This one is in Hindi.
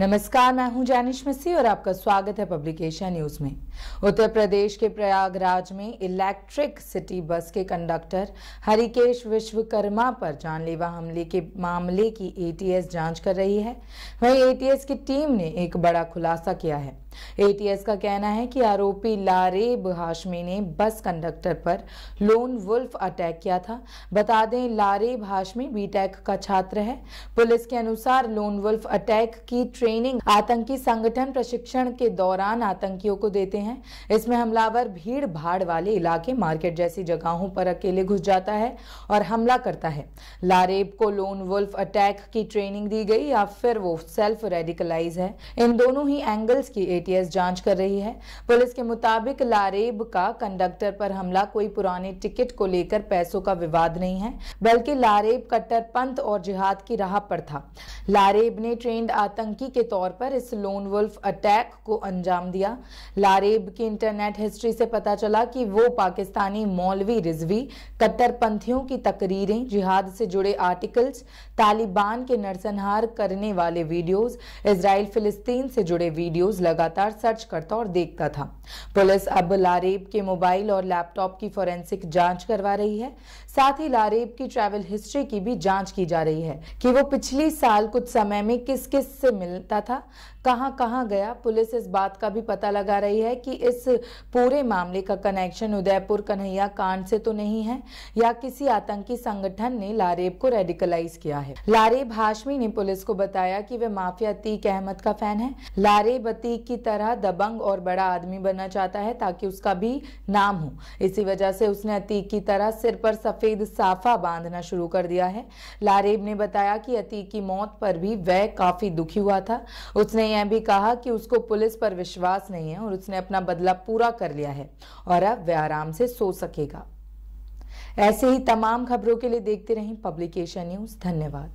नमस्कार मैं हूं जैनिश मसी और आपका स्वागत है पब्लिकेशन न्यूज में उत्तर प्रदेश के प्रयागराज में इलेक्ट्रिक सिटी बस के कंडक्टर हरिकेश विश्वकर्मा पर जानलेवा हमले के मामले की एटीएस जांच कर रही है वहीं एटीएस की टीम ने एक बड़ा खुलासा किया है एटीएस का कहना है कि आरोपी लारेब हाशमी ने बस कंडक्टर पर लोन वुल्फ अटैक किया था बता दें लारेब हाशमी बीटेक e का छात्र है पुलिस के अनुसार लोन वुल्फ अटैक की ट्रेनिंग आतंकी संगठन प्रशिक्षण के दौरान आतंकियों को देते हैं इसमें हमलावर भीड़ भाड़ वाले इलाके मार्केट जैसी जगहों पर अकेले घुस जाता है और हमला करता है लारेब को लोन वुल्फ अटैक की ट्रेनिंग दी गई या फिर वो सेल्फ रेडिकलाइज है इन दोनों ही एंगल्स की एटीएस जांच कर रही है पुलिस के मुताबिक लारेब का कंडक्टर पर हमला कोई पुराने टिकट को लेकर पैसों का विवाद नहीं है बल्कि लारेब कट्टर पंथ और जिहाद की राह पर था लारेब ने ट्रेंड आतंकी के तौर पर इस लोन वुल्फ अटैक को अंजाम दिया लारेब की इंटरनेट हिस्ट्री से पता चला कि वो पाकिस्तानी मौलवी रिजवी कट्टरपंथियों की तकरीरें जिहाद से जुड़े आर्टिकल्स तालिबान के नरसंहार करने वाले वीडियोस इसराइल फिलिस्तीन से जुड़े वीडियोस लगा लगातार सर्च करता और देखता था पुलिस अब लारेब के मोबाइल और लैपटॉप की फोरेंसिक जांच करवा रही है साथ ही लारेब की ट्रैवल हिस्ट्री की भी जांच की जा रही है कि वो पिछले साल कुछ समय में किस किस से मिलता था कहां कहां गया पुलिस इस बात का भी पता लगा रही है कि इस पूरे मामले का कनेक्शन उदयपुर कन्हैया कांड से तो नहीं है या किसी आतंकी संगठन ने लारेब को रेडिकलाइज किया है लारेब हाशमी ने पुलिस को बताया कि वे माफिया अतीक अहमद का फैन है लारेब अतीक की तरह दबंग और बड़ा आदमी बनना चाहता है ताकि उसका भी नाम हो इसी वजह से उसने अतीक की तरह सिर पर सफ़ेद साफा बांधना शुरू कर दिया है लारेब ने बताया कि अतीक की मौत पर भी वह काफ़ी दुखी हुआ था उसने यह भी कहा कि उसको पुलिस पर विश्वास नहीं है और उसने अपना बदला पूरा कर लिया है और अब वह आराम से सो सकेगा ऐसे ही तमाम खबरों के लिए देखते रहें पब्लिकेशन न्यूज़ धन्यवाद